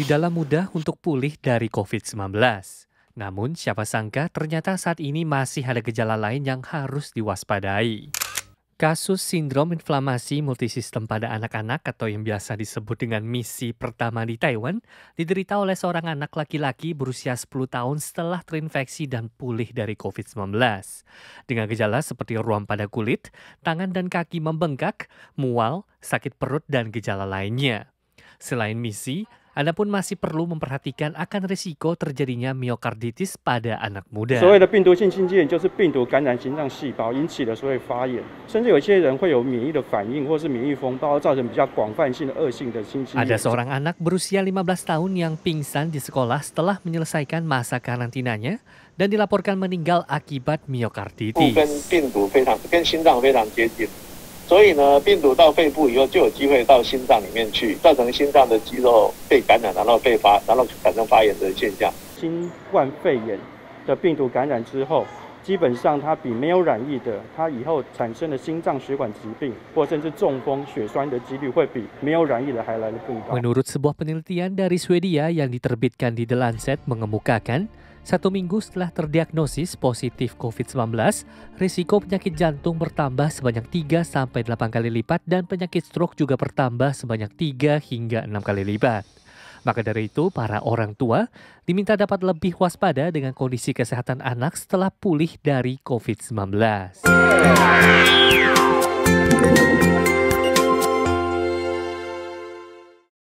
di dalam mudah untuk pulih dari COVID-19. Namun, siapa sangka ternyata saat ini masih ada gejala lain yang harus diwaspadai. Kasus sindrom inflamasi multisistem pada anak-anak atau yang biasa disebut dengan misi pertama di Taiwan diderita oleh seorang anak laki-laki berusia 10 tahun setelah terinfeksi dan pulih dari COVID-19. Dengan gejala seperti ruam pada kulit, tangan dan kaki membengkak, mual, sakit perut, dan gejala lainnya. Selain misi, anda pun masih perlu memperhatikan akan risiko terjadinya miokarditis pada anak muda. Ada seorang anak berusia 15 tahun yang pingsan di sekolah setelah menyelesaikan masa karantinanya dan dilaporkan meninggal akibat miokarditis. 所以呢，病毒到肺部以后，就有机会到心脏里面去，造成心脏的肌肉被感染，然后发，然后产生发炎的现象。新冠肺炎的病毒感染之后，基本上它比没有染疫的，它以后产生的心脏血管疾病，或甚至中风、血栓的几率，会比没有染疫的还来得更高。Menurut sebuah penelitian dari Swedia yang diterbitkan di The Lancet mengemukakan. Satu minggu setelah terdiagnosis positif COVID-19, risiko penyakit jantung bertambah sebanyak 3-8 kali lipat dan penyakit stroke juga bertambah sebanyak 3 hingga 6 kali lipat. Maka dari itu, para orang tua diminta dapat lebih waspada dengan kondisi kesehatan anak setelah pulih dari COVID-19.